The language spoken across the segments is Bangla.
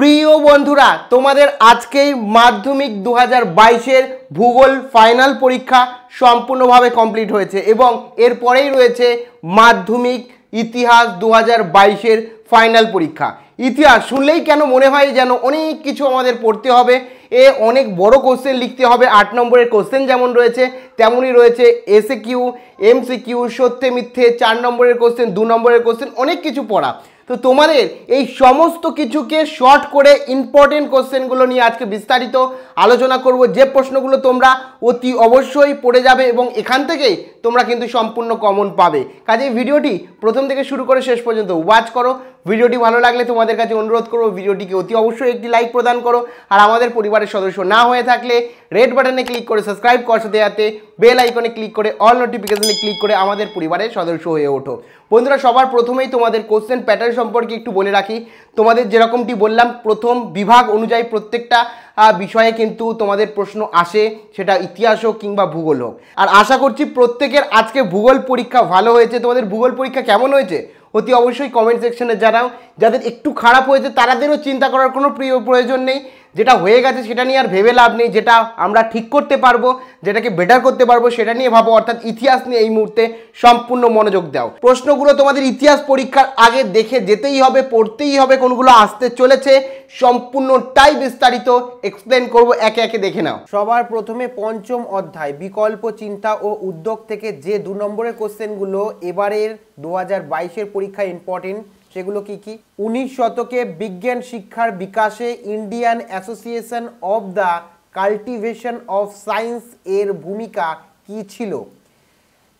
প্রিয় বন্ধুরা তোমাদের আজকেই মাধ্যমিক দু হাজার বাইশের ভূগোল ফাইনাল পরীক্ষা সম্পূর্ণভাবে কমপ্লিট হয়েছে এবং এরপরেই রয়েছে মাধ্যমিক ইতিহাস দু হাজার বাইশের ফাইনাল পরীক্ষা ইতিহাস শুনলেই কেন মনে হয় যেন অনেক কিছু আমাদের পড়তে হবে এ অনেক বড় কোশ্চেন লিখতে হবে আট নম্বরের কোশ্চেন যেমন রয়েছে তেমনই রয়েছে এসএ কিউ এমসি কিউ সত্যে মিথ্যে চার নম্বরের কোশ্চেন দু নম্বরের কোশ্চেন অনেক কিছু পড়া তো তোমাদের এই সমস্ত কিছুকে শর্ট করে ইম্পর্টেন্ট কোশ্চেনগুলো নিয়ে আজকে বিস্তারিত আলোচনা করব যে প্রশ্নগুলো তোমরা অতি অবশ্যই পড়ে যাবে এবং এখান থেকেই তোমরা কিন্তু সম্পূর্ণ কমন পাবে কাজে ভিডিওটি প্রথম থেকে শুরু করে শেষ পর্যন্ত ওয়াচ করো ভিডিওটি ভালো লাগলে তোমাদের কাছে অনুরোধ করবো ভিডিওটিকে অতি অবশ্যই একটি লাইক প্রদান করো আর আমাদের পরিবারের সদস্য না হয়ে থাকলে রেড বাটনে ক্লিক করে সাবস্ক্রাইব করার সাথে বেল আইকনে ক্লিক করে অল নোটিফিকেশনে ক্লিক করে আমাদের পরিবারের সদস্য হয়ে ওঠো বন্ধুরা সবার প্রথমেই তোমাদের কোশ্চেন প্যাটার্ন সম্পর্কে একটু বলে রাখি তোমাদের যেরকমটি বললাম প্রথম বিভাগ অনুযায়ী প্রত্যেকটা বিষয়ে কিন্তু তোমাদের প্রশ্ন আসে সেটা ইতিহাস হোক কিংবা ভূগোল হোক আর আশা করছি প্রত্যেকের আজকে ভূগোল পরীক্ষা ভালো হয়েছে তোমাদের ভূগোল পরীক্ষা কেমন হয়েছে অতি অবশ্যই কমেন্ট সেকশনে জানাও যাদের একটু খারাপ হয়েছে তারাদেরও চিন্তা করার কোনো প্রয়োজন নেই যেটা হয়ে গেছে সেটা নিয়ে আর ভেবে লাভ নেই যেটা আমরা ঠিক করতে পারবো যেটাকে বেটার করতে পারবো সেটা নিয়ে ভাবো অর্থাৎ ইতিহাস নিয়ে এই মুহূর্তে সম্পূর্ণ মনোযোগ দাও প্রশ্নগুলো তোমাদের ইতিহাস পরীক্ষার আগে দেখে যেতেই হবে পড়তেই হবে কোনগুলো আসতে চলেছে সম্পূর্ণটাই বিস্তারিত এক্সপ্লেন করব একে একে দেখে নাও সবার প্রথমে পঞ্চম অধ্যায় বিকল্প চিন্তা ও উদ্যোগ থেকে যে দু নম্বরের কোশ্চেনগুলো এবারের দু হাজার পরীক্ষা ইম্পর্টেন্ট সেগুলো কি কি উনিশ শতকে বিজ্ঞান শিক্ষার বিকাশে Indian association of the cultivation of science এর ভূমিকা কি ছিল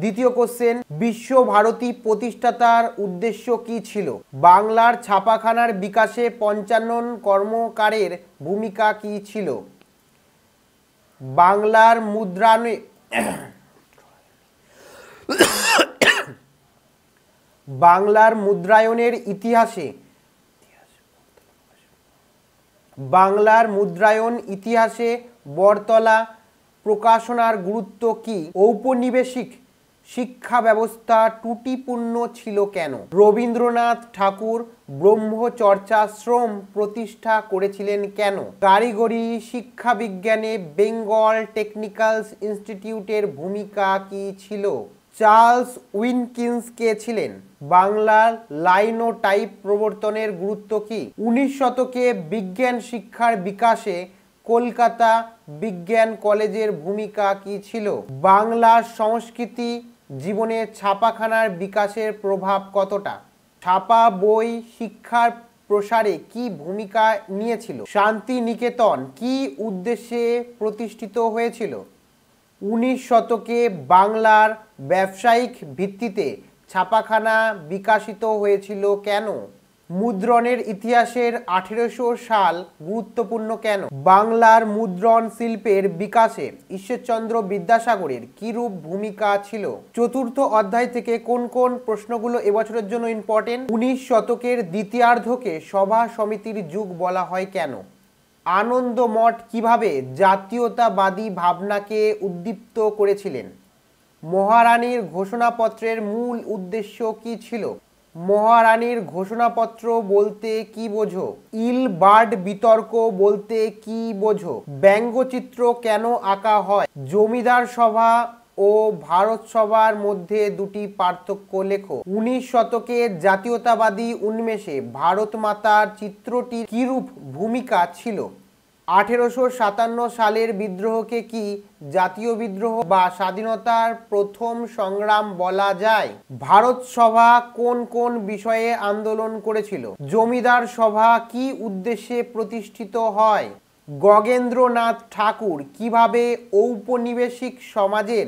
দ্বিতীয় কোশ্চেন বিশ্বভারতী প্রতিষ্ঠাতার উদ্দেশ্য কি ছিল বাংলার ছাপাখানার বিকাশে পঞ্চানন কর্মকারের ভূমিকা কি ছিল বাংলার মুদ্রানে বাংলার মুদ্রায়নের ইতিহাসে বাংলার মুদ্রায়ন ইতিহাসে বরতলা প্রকাশনার গুরুত্ব কি ঔপনিবেশিক শিক্ষা ব্যবস্থা ত্রুটিপূর্ণ ছিল কেন রবীন্দ্রনাথ ঠাকুর ব্রহ্মচর্চাশ্রম প্রতিষ্ঠা করেছিলেন কেন কারিগরি শিক্ষাবিজ্ঞানে বেঙ্গল টেকনিক্যালস ইনস্টিটিউটের ভূমিকা কি ছিল চার্লস উইনকিন্স কে ছিলেন বাংলার লাইনো টাইপ প্রবর্তনের গুরুত্ব কি উনিশ শতকে বিজ্ঞান শিক্ষার বিকাশে কলকাতা বিজ্ঞান কলেজের ভূমিকা কি ছিল বাংলার সংস্কৃতি জীবনে ছাপাখানার বিকাশের প্রভাব কতটা ছাপা বই শিক্ষার প্রসারে কি ভূমিকা নিয়েছিল শান্তিনিকেতন কি উদ্দেশ্যে প্রতিষ্ঠিত হয়েছিল উনিশ শতকে বাংলার ব্যবসায়িক ভিত্তিতে ছাপাখানা বিকাশিত হয়েছিল কেন মুদ্রণের ইতিহাসের আঠেরোশো সাল গুরুত্বপূর্ণ কেন বাংলার মুদ্রণ শিল্পের বিকাশে ঈশ্বরচন্দ্র বিদ্যাসাগরের কিরূপ ভূমিকা ছিল চতুর্থ অধ্যায় থেকে কোন কোন প্রশ্নগুলো এবছরের জন্য ইম্পর্টেন্ট উনিশ শতকের দ্বিতীয়ার্ধকে সভা সমিতির যুগ বলা হয় কেন আনন্দমঠ কিভাবে জাতীয়তাবাদী ভাবনাকে উদ্দীপ্ত করেছিলেন মহারানীর ঘোষণাপত্রের মূল উদ্দেশ্য কি ছিল মহারানীর ঘোষণাপত্র বলতে কি বোঝো ইল বার্ড বিতর্ক বলতে কি বোঝো ব্যঙ্গচিত্র কেন আঁকা হয় জমিদার সভা ও ভারত সভার মধ্যে দুটি পার্থক্য লেখ উনিশ শতকের জাতীয়তাবাদী উন্মেষে ভারত মাতার চিত্রটির কিরূপ ভূমিকা ছিল আঠেরোশো সাতান্ন সালের বিদ্রোহকে কি জাতীয় বিদ্রোহ বা স্বাধীনতার প্রথম সংগ্রাম বলা যায় ভারত সভা কোন কোন বিষয়ে আন্দোলন করেছিল জমিদার সভা কি উদ্দেশ্যে প্রতিষ্ঠিত হয় গগেন্দ্রনাথ ঠাকুর কিভাবে ঔপনিবেশিক সমাজের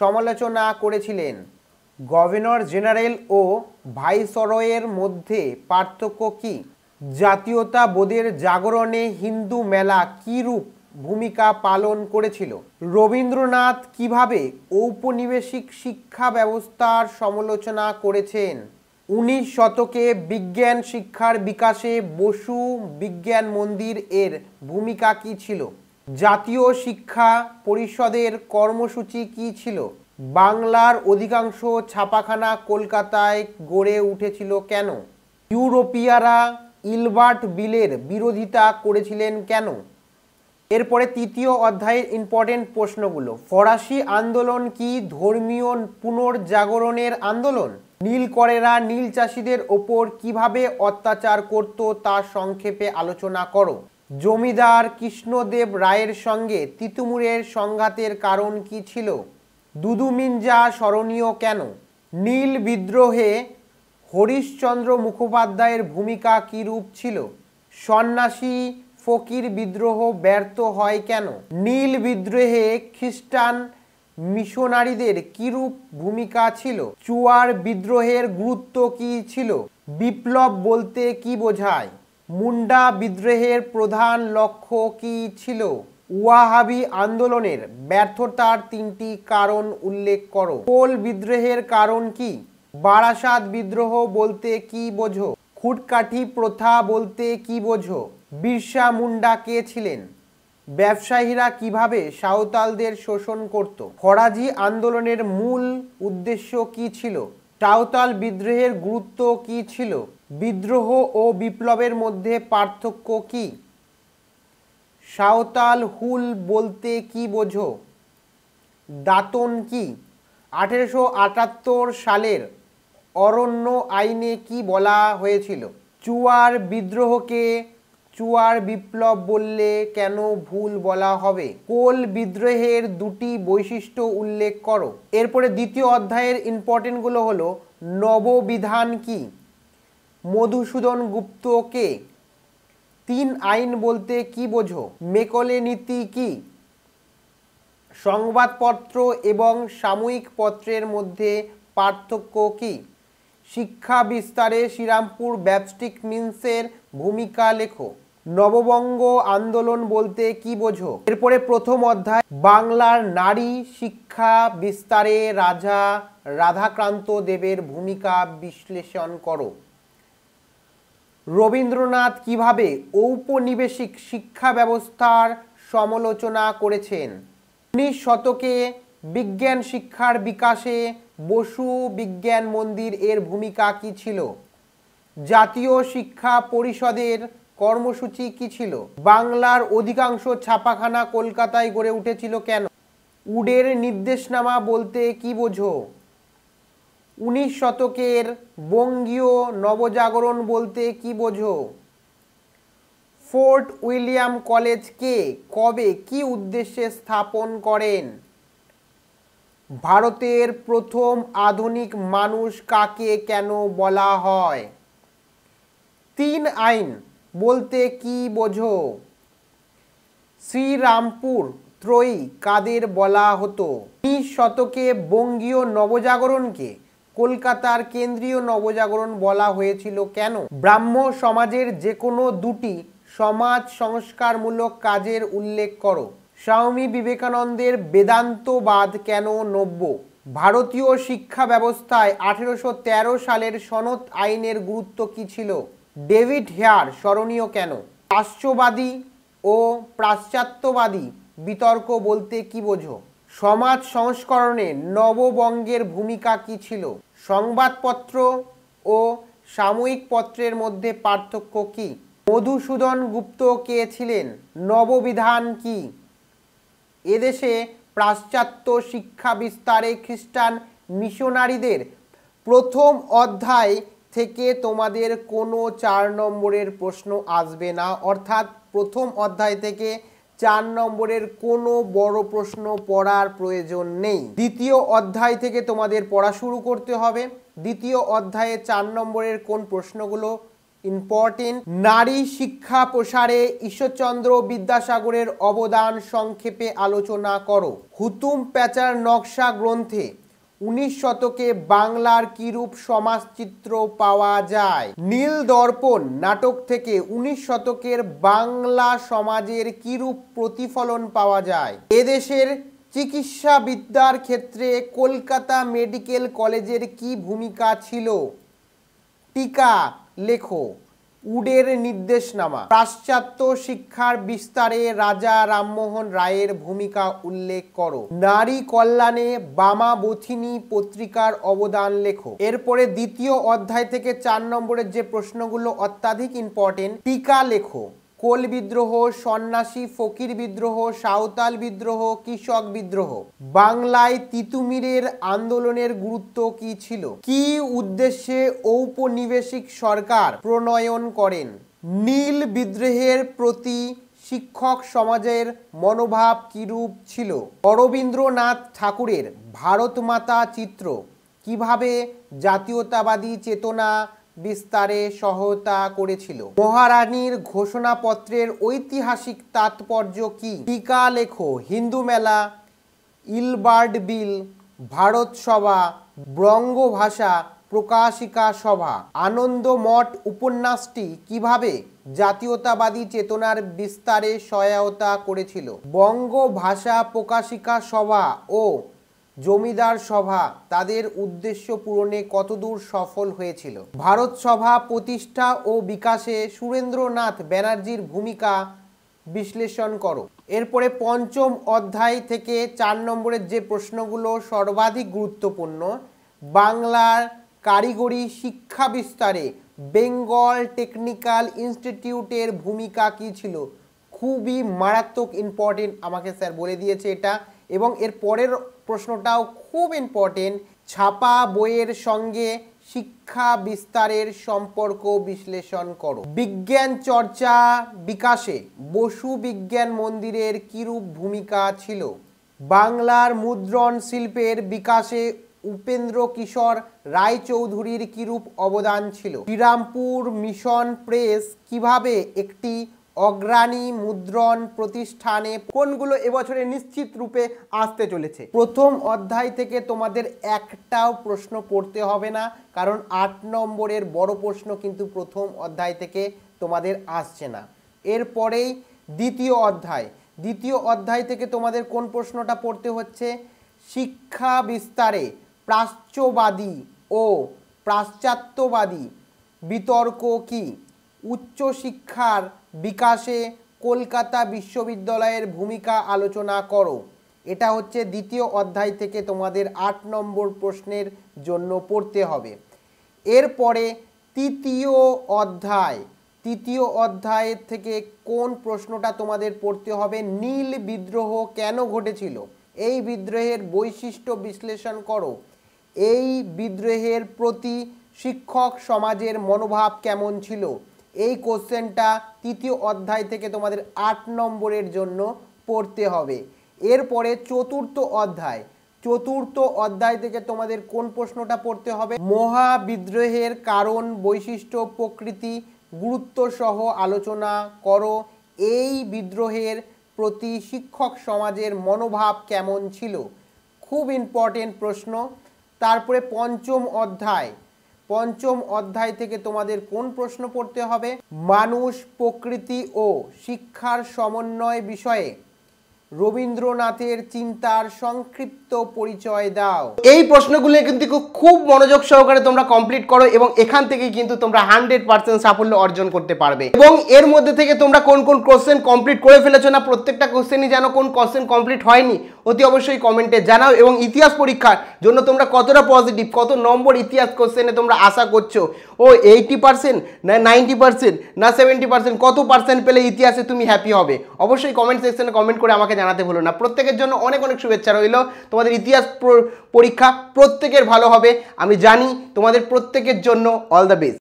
সমালোচনা করেছিলেন গভর্নর জেনারেল ও ভাইসরয়ের মধ্যে পার্থক্য কি জাতীয়তাবোধের জাগরণে হিন্দু মেলা কীরূপ রূপ ভূমিকা পালন করেছিল রবীন্দ্রনাথ কিভাবে ঔপনিবেশিক শিক্ষা ব্যবস্থার সমালোচনা করেছেন উনিশ শতকে বিজ্ঞান শিক্ষার বিকাশে বসু বিজ্ঞান মন্দির এর ভূমিকা কী ছিল জাতীয় শিক্ষা পরিষদের কর্মসূচি কি ছিল বাংলার অধিকাংশ ছাপাখানা কলকাতায় গড়ে উঠেছিল কেন ইউরোপিয়ারা ইলবার্ট বিলের বিরোধিতা করেছিলেন কেন এরপরে তৃতীয় অধ্যায়ের ইম্পর্টেন্ট প্রশ্নগুলো ফরাসি আন্দোলন কি ধর্মীয় পুনর্জাগরণের আন্দোলন নীলকরেরা নীল চাষিদের ওপর কিভাবে অত্যাচার করত তা সংক্ষেপে আলোচনা করো জমিদার কৃষ্ণদেব রায়ের সঙ্গে তিতুমুরের সংঘাতের কারণ কি ছিল দুদুমিনজা স্মরণীয় কেন নীল বিদ্রোহে হরিশ্চন্দ্র মুখোপাধ্যায়ের ভূমিকা কী রূপ ছিল সন্ন্যাসী ফকির বিদ্রোহ ব্যর্থ হয় কেন নীল বিদ্রোহে খ্রিস্টান মিশনারিদের কিরূপ ভূমিকা ছিল চুয়ার বিদ্রোহের গুরুত্ব কি ছিল বিপ্লব বলতে কি বোঝায় মুন্ডা বিদ্রোহের প্রধান লক্ষ্য কি ছিল ওয়াহাবি আন্দোলনের ব্যর্থতার তিনটি কারণ উল্লেখ করো কোল বিদ্রোহের কারণ কি বারাসাত বিদ্রোহ বলতে কি বোঝো খুটকাঠি প্রথা বলতে কি বোঝো বিরসা মুন্ডা কে ছিলেন ব্যবসায়ীরা কিভাবে সাঁওতালদের শোষণ করত ফরাজি আন্দোলনের মূল উদ্দেশ্য কি ছিল সাঁওতাল বিদ্রোহের গুরুত্ব কি ছিল বিদ্রোহ ও বিপ্লবের মধ্যে পার্থক্য কি সাঁওতাল হুল বলতে কি বোঝো দাতন কি আঠেরোশো আটাত্তর সালের অরণ্য আইনে কি বলা হয়েছিল চুয়ার বিদ্রোহকে চুয়ার বিপ্লব বললে কেন ভুল বলা হবে কোল বিদ্রোহের দুটি বৈশিষ্ট্য উল্লেখ করো এরপরে দ্বিতীয় অধ্যায়ের ইম্পর্টেন্টগুলো হলো নববিধান কী মধুসূদন গুপ্তকে তিন আইন বলতে কি বোঝো মেকলে নীতি কি সংবাদপত্র এবং সাময়িক পত্রের মধ্যে পার্থক্য কি শিক্ষা বিস্তারে শ্রীরামপুর ব্যাপস্টিক মিন্সের ভূমিকা লেখো নববঙ্গ আন্দোলন বলতে কি বোঝো এরপরে প্রথম অধ্যায় বাংলার নারী শিক্ষা বিস্তারে রাজা রাধাকান্ত দেবের ভূমিকা বিশ্লেষণ করো রবীন্দ্রনাথ কিভাবে ঔপনিবেশিক শিক্ষা ব্যবস্থার সমালোচনা করেছেন উনিশ শতকে বিজ্ঞান শিক্ষার বিকাশে বসু বিজ্ঞান মন্দির এর ভূমিকা কী ছিল জাতীয় শিক্ষা পরিষদের কর্মসূচি কী ছিল বাংলার অধিকাংশ ছাপাখানা কলকাতায় গড়ে উঠেছিল কেন উডের নির্দেশনামা বলতে কি বোঝো উনিশ শতকের বঙ্গীয় নবজাগরণ বলতে কি বোঝো ফোর্ট উইলিয়াম কলেজকে কবে কি উদ্দেশ্যে স্থাপন করেন ভারতের প্রথম আধুনিক মানুষ কাকে কেন বলা হয় তিন আইন বলতে কি বোঝো শ্রীরামপুর ত্রয়ী কাদের বলা হতো উনিশ শতকে বঙ্গীয় নবজাগরণকে কলকাতার কেন্দ্রীয় নবজাগরণ বলা হয়েছিল কেন ব্রাহ্ম সমাজের যে কোনো দুটি সমাজ সংস্কারমূলক কাজের উল্লেখ করো স্বামী বিবেকানন্দের বেদান্তবাদ কেন নব্য ভারতীয় শিক্ষা ব্যবস্থায় আঠেরোশো সালের সনদ আইনের গুরুত্ব কি ছিল ডেভিড হেয়ার স্মরণীয় কেন রাষ্ট্রবাদী ও পাশ্চাত্যবাদী বিতর্ক বলতে কি বোঝো সমাজ সংস্করণে নববঙ্গের ভূমিকা কি ছিল সংবাদপত্র ও সাময়িক পত্রের মধ্যে পার্থক্য কি মধুসূদন গুপ্ত কে ছিলেন নববিধান কি এদেশে পাশ্চাত্য শিক্ষা বিস্তারে খ্রিস্টান মিশনারিদের প্রথম অধ্যায় থেকে তোমাদের কোনো চার নম্বরের প্রশ্ন আসবে না অর্থাৎ প্রথম অধ্যায় থেকে চার নম্বরের কোনো বড় প্রশ্ন পড়ার প্রয়োজন নেই দ্বিতীয় অধ্যায় থেকে তোমাদের পড়া শুরু করতে হবে দ্বিতীয় অধ্যায়ে চার নম্বরের কোন প্রশ্নগুলো ইম্পর্টেন্ট নারী শিক্ষা প্রসারে ঈশ্বরচন্দ্র বিদ্যাসাগরের অবদান সংক্ষেপে আলোচনা করো হুতুম প্যাচার নকশা গ্রন্থে উনিশ শতকে বাংলার কিরূপ সমাজচিত্র পাওয়া যায় নীল দর্পণ নাটক থেকে উনিশ শতকের বাংলা সমাজের কিরূপ প্রতিফলন পাওয়া যায় এদেশের চিকিৎসা বিদ্যার ক্ষেত্রে কলকাতা মেডিকেল কলেজের কি ভূমিকা ছিল টিকা লেখো উডের নির্দেশনামা পাশ্চাত্য শিক্ষার বিস্তারে রাজা রামমোহন রায়ের ভূমিকা উল্লেখ করো নারী কল্যাণে বামা বথিনী পত্রিকার অবদান লেখো এরপরে দ্বিতীয় অধ্যায় থেকে চার নম্বরের যে প্রশ্নগুলো অত্যাধিক ইম্পর্টেন্ট টিকা লেখো কোল বিদ্রোহ সন্ন্যাসী ফকির বিদ্রোহ সাঁওতাল বিদ্রোহ কৃষক বিদ্রোহ বাংলায় তিতুমিরের আন্দোলনের গুরুত্ব কি ছিল কি উদ্দেশ্যে ঔপনিবেশিক সরকার প্রণয়ন করেন নীল বিদ্রোহের প্রতি শিক্ষক সমাজের মনোভাব কিরূপ ছিল অরবীন্দ্রনাথ ঠাকুরের ভারত মাতা চিত্র কিভাবে জাতীয়তাবাদী চেতনা বিস্তারে সহায়তা করেছিল মহারানীর ঘোষণাপত্রের ঐতিহাসিক তাৎপর্য কি টিকা লেখো হিন্দু মেলা ইলবার্ড বিল ভারত সভা বঙ্গভাষা প্রকাশিকা সভা আনন্দমঠ উপন্যাসটি কিভাবে জাতীয়তাবাদী চেতনার বিস্তারে সহায়তা করেছিল বঙ্গ ভাষা প্রকাশিকা সভা ও জমিদার সভা তাদের উদ্দেশ্য পূরণে কতদূর সফল হয়েছিল ভারত সভা প্রতিষ্ঠা ও বিকাশে সুরেন্দ্রনাথ ব্যানার্জির ভূমিকা বিশ্লেষণ করো এরপরে পঞ্চম অধ্যায় থেকে চার নম্বরের যে প্রশ্নগুলো সর্বাধিক গুরুত্বপূর্ণ বাংলার কারিগরি শিক্ষা বিস্তারে বেঙ্গল টেকনিক্যাল ইনস্টিটিউটের ভূমিকা কী ছিল খুবই মারাত্মক ইম্পর্টেন্ট আমাকে স্যার বলে দিয়েছে এটা এবং এর পরের প্রশ্নটাও খুব ইম্পর্টেন্ট ছাপা বইয়ের সঙ্গে শিক্ষা বিস্তারের সম্পর্ক বিশ্লেষণ করো বিজ্ঞান চর্চা বিকাশে বসু বিজ্ঞান মন্দিরের কিরূপ ভূমিকা ছিল বাংলার মুদ্রণ শিল্পের বিকাশে উপেন্দ্র কিশোর রায়চৌধুরীর কিরূপ অবদান ছিল শ্রীরামপুর মিশন প্রেস কিভাবে একটি অগ্রাণী মুদ্রণ প্রতিষ্ঠানে কোনগুলো এবছরে নিশ্চিত রূপে আসতে চলেছে প্রথম অধ্যায় থেকে তোমাদের একটাও প্রশ্ন পড়তে হবে না কারণ আট নম্বরের বড় প্রশ্ন কিন্তু প্রথম অধ্যায় থেকে তোমাদের আসছে না এরপরেই দ্বিতীয় অধ্যায় দ্বিতীয় অধ্যায় থেকে তোমাদের কোন প্রশ্নটা পড়তে হচ্ছে শিক্ষা বিস্তারে প্রাচ্যবাদী ও পাশ্চাত্যবাদী বিতর্ক কী উচ্চশিক্ষার বিকাশে কলকাতা বিশ্ববিদ্যালয়ের ভূমিকা আলোচনা করো এটা হচ্ছে দ্বিতীয় অধ্যায় থেকে তোমাদের আট নম্বর প্রশ্নের জন্য পড়তে হবে এরপরে তৃতীয় অধ্যায় তৃতীয় অধ্যায়ের থেকে কোন প্রশ্নটা তোমাদের পড়তে হবে নীল বিদ্রোহ কেন ঘটেছিল এই বিদ্রোহের বৈশিষ্ট্য বিশ্লেষণ করো এই বিদ্রোহের প্রতি শিক্ষক সমাজের মনোভাব কেমন ছিল এই কোশ্চেনটা তৃতীয় অধ্যায় থেকে তোমাদের আট নম্বরের জন্য পড়তে হবে এরপরে চতুর্থ অধ্যায় চতুর্থ অধ্যায় থেকে তোমাদের কোন প্রশ্নটা পড়তে হবে মহাবিদ্রোহের কারণ বৈশিষ্ট্য প্রকৃতি গুরুত্ব সহ আলোচনা করো এই বিদ্রোহের প্রতি শিক্ষক সমাজের মনোভাব কেমন ছিল খুব ইম্পর্টেন্ট প্রশ্ন তারপরে পঞ্চম অধ্যায় পঞ্চম অধ্যায় থেকে তোমাদের কোন প্রশ্ন পড়তে হবে মানুষ প্রকৃতি ও শিক্ষার সমন্বয় বিষয়ে রবীন্দ্রনাথের চিন্তার সংক্ষিপ্ত পরিচয় দাও এই প্রশ্নগুলো কিন্তু খুব মনোযোগ সহকারে তোমরা কমপ্লিট করো এবং এখান থেকে কিন্তু তোমরা হান্ড্রেড পার্সেন্ট সাফল্য অর্জন করতে পারবে এবং এর মধ্যে থেকে তোমরা কোন কোন কোশ্চেন কমপ্লিট করে ফেলেছো না প্রত্যেকটা কোশ্চেনই যেন কোন কোশ্চেন কমপ্লিট হয়নি অতি অবশ্যই কমেন্টে জানাও এবং ইতিহাস পরীক্ষার জন্য তোমরা কতটা পজিটিভ কত নম্বর ইতিহাস কোশ্চেনে তোমরা আশা করছো ও এইটি পার্সেন্ট না নাইনটি পার্সেন্ট না সেভেন্টি পার্সেন্ট কত পার্সেন্ট পেলে ইতিহাসে তুমি হ্যাপি হবে অবশ্যই কমেন্ট সেকশনে কমেন্ট করে আমাকে জানাতে ভুলো না প্রত্যেকের জন্য অনেক অনেক শুভেচ্ছা রইল তোমাদের ইতিহাস পরীক্ষা প্রত্যেকের ভালো হবে আমি জানি তোমাদের প্রত্যেকের জন্য অল দ্য বেস্ট